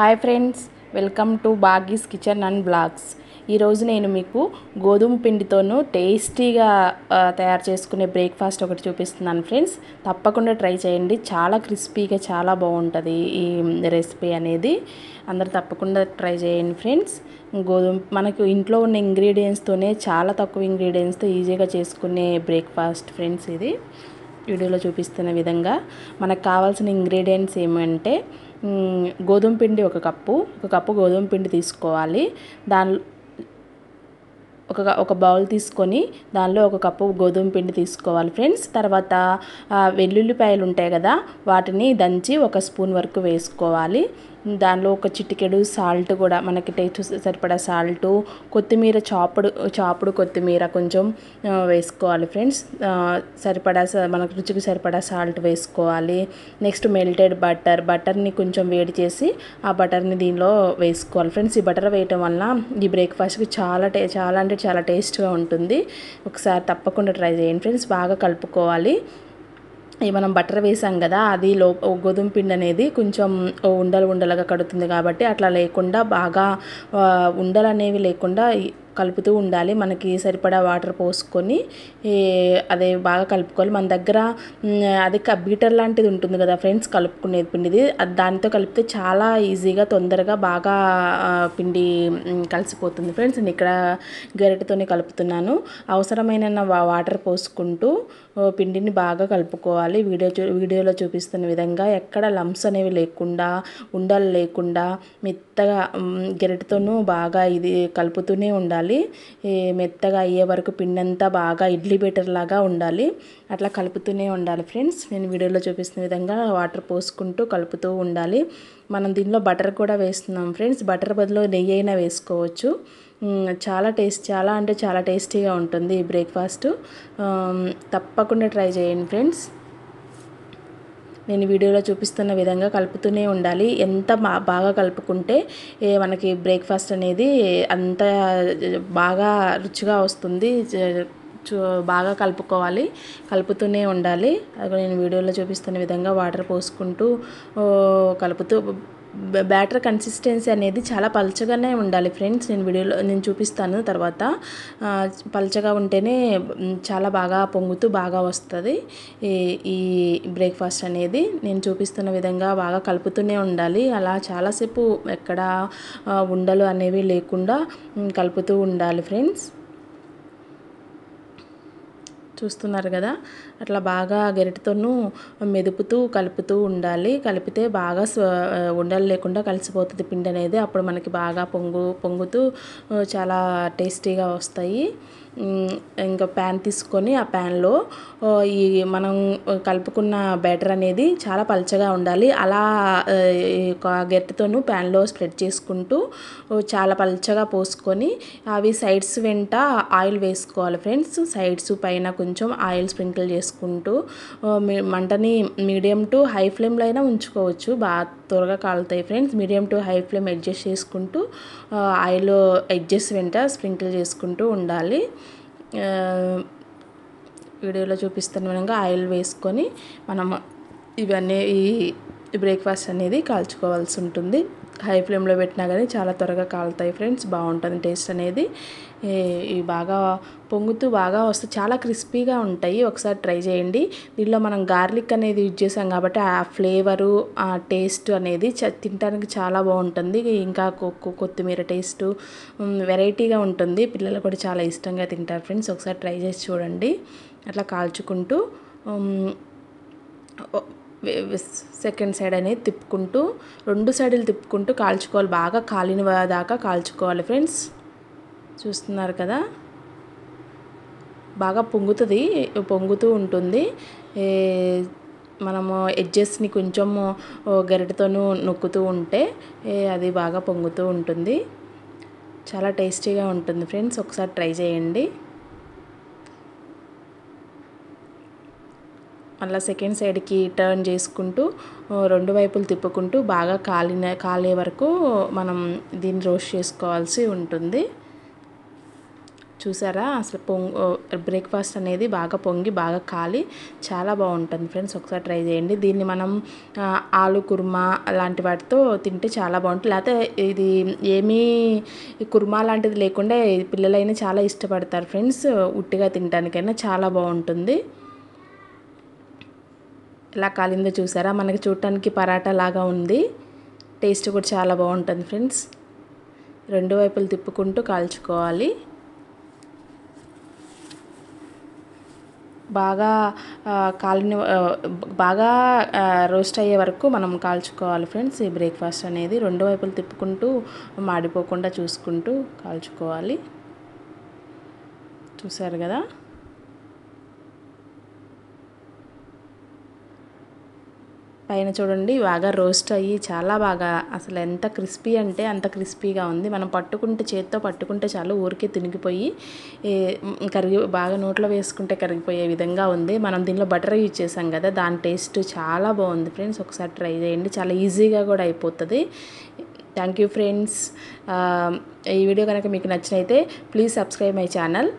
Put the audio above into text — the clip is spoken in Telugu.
hi friends welcome to Bagi's kitchen and blogs ఈరోజు నేను మీకు గోధుమ పిండితోనూ టేస్టీగా తయారు చేసుకునే బ్రేక్ఫాస్ట్ ఒకటి చూపిస్తున్నాను ఫ్రెండ్స్ తప్పకుండా ట్రై చేయండి చాలా క్రిస్పీగా చాలా బాగుంటుంది ఈ రెసిపీ అనేది అందరు తప్పకుండా ట్రై చేయండి ఫ్రెండ్స్ గోధుమ మనకు ఇంట్లో ఉన్న ఇంగ్రీడియంట్స్తోనే చాలా తక్కువ ఇంగ్రీడియంట్స్తో ఈజీగా చేసుకునే బ్రేక్ఫాస్ట్ ఫ్రెండ్స్ ఇది వీడియోలో చూపిస్తున్న విధంగా మనకు కావాల్సిన ఇంగ్రీడియంట్స్ ఏమంటే గోధుమ పిండి ఒక కప్పు ఒక కప్పు గోధుమ పిండి తీసుకోవాలి దానిలో ఒక ఒక బౌల్ తీసుకొని దానిలో ఒక కప్పు గోధుమ పిండి తీసుకోవాలి ఫ్రెండ్స్ తర్వాత వెల్లుల్లిపాయలు ఉంటాయి కదా వాటిని దంచి ఒక స్పూన్ వరకు వేసుకోవాలి దానిలో ఒక చిటికెడు సాల్ట్ కూడా మనకి టేస్ట్ సరిపడా సాల్ట్ కొత్తిమీర చాపుడు చాపుడు కొత్తిమీర కొంచెం వేసుకోవాలి ఫ్రెండ్స్ సరిపడా మనకు రుచికి సరిపడా సాల్ట్ వేసుకోవాలి నెక్స్ట్ మెల్టెడ్ బటర్ బటర్ని కొంచెం వేడి చేసి ఆ బటర్ని దీనిలో వేసుకోవాలి ఫ్రెండ్స్ ఈ బటర్ వేయటం వల్ల ఈ బ్రేక్ఫాస్ట్కి చాలా టే చాలా అంటే చాలా టేస్ట్గా ఉంటుంది ఒకసారి తప్పకుండా ట్రై చేయండి ఫ్రెండ్స్ బాగా కలుపుకోవాలి మనం బట్టర్ వేసాం కదా అది లో గోధుమ పిండి అనేది కొంచెం ఉండలు ఉండలుగా కడుతుంది కాబట్టి అట్లా లేకుండా బాగా ఉండలు అనేవి లేకుండా కలుపుతూ ఉండాలి మనకి సరిపడా వాటర్ పోసుకొని అదే బాగా కలుపుకోవాలి మన దగ్గర అది బీటర్ లాంటిది ఉంటుంది కదా ఫ్రెండ్స్ కలుపుకునేది పిండిది దానితో కలిపితే చాలా ఈజీగా తొందరగా బాగా పిండి కలిసిపోతుంది ఫ్రెండ్స్ నేను ఇక్కడ గరిటతోనే కలుపుతున్నాను అవసరమైన వాటర్ పోసుకుంటూ పిండిని బాగా కలుపుకోవాలి వీడియో చూ వీడియోలో చూపిస్తున్న విధంగా ఎక్కడ లంప్స్ అనేవి లేకుండా ఉండలు లేకుండా మెత్తగా గరిటతోనూ బాగా ఇది కలుపుతూనే ఉండాలి కలపాలి మెత్తగా అయ్యే వరకు పిండి అంతా బాగా ఇడ్లీ బెటర్ లాగా ఉండాలి అట్లా కలుపుతూనే ఉండాలి ఫ్రెండ్స్ నేను వీడియోలో చూపిస్తున్న విధంగా వాటర్ పోసుకుంటూ కలుపుతూ ఉండాలి మనం దీనిలో బటర్ కూడా వేస్తున్నాం ఫ్రెండ్స్ బటర్ బదులు నెయ్యి అయినా వేసుకోవచ్చు చాలా టేస్ట్ చాలా అంటే చాలా టేస్టీగా ఉంటుంది ఈ బ్రేక్ఫాస్ట్ తప్పకుండా ట్రై చేయండి ఫ్రెండ్స్ నేను వీడియోలో చూపిస్తున్న విధంగా కలుపుతూనే ఉండాలి ఎంత బాగా కలుపుకుంటే మనకి బ్రేక్ఫాస్ట్ అనేది అంత బాగా రుచిగా వస్తుంది బాగా కలుపుకోవాలి కలుపుతూనే ఉండాలి అది నేను వీడియోలో చూపిస్తున్న విధంగా వాటర్ పోసుకుంటూ కలుపుతూ బ్యాటర్ కన్సిస్టెన్సీ అనేది చాలా పలచగానే ఉండాలి ఫ్రెండ్స్ నేను వీడియోలో నేను చూపిస్తాను తర్వాత పలచగా ఉంటేనే చాలా బాగా పొంగుతూ బాగా వస్తుంది ఈ బ్రేక్ఫాస్ట్ అనేది నేను చూపిస్తున్న విధంగా బాగా కలుపుతూనే ఉండాలి అలా చాలాసేపు ఎక్కడ ఉండలు అనేవి లేకుండా కలుపుతూ ఉండాలి ఫ్రెండ్స్ చూస్తున్నారు కదా అట్లా బాగా గరిటతోనూ మెదుపుతూ కలుపుతూ ఉండాలి కలిపితే బాగా ఉండలు లేకుండా కలిసిపోతుంది పిండి అనేది అప్పుడు మనకి బాగా పొంగు పొంగుతూ చాలా టేస్టీగా వస్తాయి ఇంకా ప్యాన్ తీసుకొని ఆ ప్యాన్లో ఈ మనం కలుపుకున్న బ్యాటర్ అనేది చాలా పలచగా ఉండాలి అలా గరిటెతోనూ ప్యాన్లో స్ప్రెడ్ చేసుకుంటూ చాలా పలచగా పోసుకొని అవి సైడ్స్ వెంట ఆయిల్ వేసుకోవాలి ఫ్రెండ్స్ సైడ్స్ పైన కొంచెం ఆయిల్ స్ప్రింకిల్ చేసుకుంటూ మంటని మీడియం టు హై ఫ్లేమ్లో అయినా ఉంచుకోవచ్చు బాగా త్వరగా కాలుతాయి friends medium to high flame adjust చేసుకుంటూ ఆయిల్ ఎడ్జెస్ వెంట స్ప్రింకిల్ చేసుకుంటూ ఉండాలి వీడియోలో చూపిస్తున్న విధంగా ఆయిల్ వేసుకొని మనం ఇవన్నీ ఈ బ్రేక్ఫాస్ట్ అనేది కాల్చుకోవాల్సి ఉంటుంది హై ఫ్లేమ్లో పెట్టినా కానీ చాలా త్వరగా కాలుతాయి ఫ్రెండ్స్ బాగుంటుంది టేస్ట్ అనేది ఇవి బాగా పొంగుతూ బాగా వస్తాయి చాలా క్రిస్పీగా ఉంటాయి ఒకసారి ట్రై చేయండి దీనిలో మనం గార్లిక్ అనేది యూజ్ చేసాం కాబట్టి ఆ ఫ్లేవరు ఆ టేస్ట్ అనేది తినడానికి చాలా బాగుంటుంది ఇంకా కొత్తిమీర టేస్ట్ వెరైటీగా ఉంటుంది పిల్లలు కూడా చాలా ఇష్టంగా తింటారు ఫ్రెండ్స్ ఒకసారి ట్రై చేసి చూడండి అట్లా కాల్చుకుంటూ సెకండ్ సైడ్ అనేది తిప్పుకుంటూ రెండు సైడ్లు తిప్పుకుంటూ కాల్చుకోవాలి బాగా కాలిన దాకా కాల్చుకోవాలి ఫ్రెండ్స్ చూస్తున్నారు కదా బాగా పొంగుతుంది పొంగుతూ ఉంటుంది మనము ఎడ్జెస్ని కొంచెం గరిటతోనూ నొక్కుతూ ఉంటే అది బాగా పొంగుతూ ఉంటుంది చాలా టేస్టీగా ఉంటుంది ఫ్రెండ్స్ ఒకసారి ట్రై చేయండి మళ్ళీ సెకండ్ సైడ్కి టర్న్ చేసుకుంటూ రెండు వైపులు తిప్పుకుంటూ బాగా కాలిన కాలే వరకు మనం దీన్ని రోస్ట్ చేసుకోవాల్సి ఉంటుంది చూసారా అసలు పొంగు బ్రేక్ఫాస్ట్ అనేది బాగా పొంగి బాగా కాలి చాలా బాగుంటుంది ఫ్రెండ్స్ ఒకసారి ట్రై చేయండి దీన్ని మనం ఆలు కుర్మా లాంటి వాటితో తింటే చాలా బాగుంటుంది లేకపోతే ఇది ఏమీ కుర్మా లాంటిది లేకుండా పిల్లలైనా చాలా ఇష్టపడతారు ఫ్రెండ్స్ ఉట్టిగా తినడానికైనా చాలా బాగుంటుంది ఎలా కాలిందో చూసారా మనకి చూడటానికి పరాటా లాగా ఉంది టేస్ట్ కూడా చాలా బాగుంటుంది ఫ్రెండ్స్ రెండు వైపులు తిప్పుకుంటూ కాల్చుకోవాలి బాగా కాలిన బాగా రోస్ట్ అయ్యే వరకు మనం కాల్చుకోవాలి ఫ్రెండ్స్ ఈ బ్రేక్ఫాస్ట్ అనేది రెండు వైపులు తిప్పుకుంటూ మాడిపోకుండా చూసుకుంటూ కాల్చుకోవాలి చూసారు కదా పైన చూడండి బాగా రోస్ట్ అయ్యి చాలా బాగా అసలు ఎంత క్రిస్పీ అంటే అంత క్రిస్పీగా ఉంది మనం పట్టుకుంటే చేత్తో పట్టుకుంటే చాలు ఊరికే తినిగిపోయి కరిగి బాగా నోట్లో వేసుకుంటే కరిగిపోయే విధంగా ఉంది మనం దీనిలో బటర్ యూజ్ చేసాం కదా దాని టేస్ట్ చాలా బాగుంది ఫ్రెండ్స్ ఒకసారి ట్రై చేయండి చాలా ఈజీగా కూడా అయిపోతుంది థ్యాంక్ యూ ఫ్రెండ్స్ ఈ వీడియో కనుక మీకు నచ్చినైతే ప్లీజ్ సబ్స్క్రైబ్ మై ఛానల్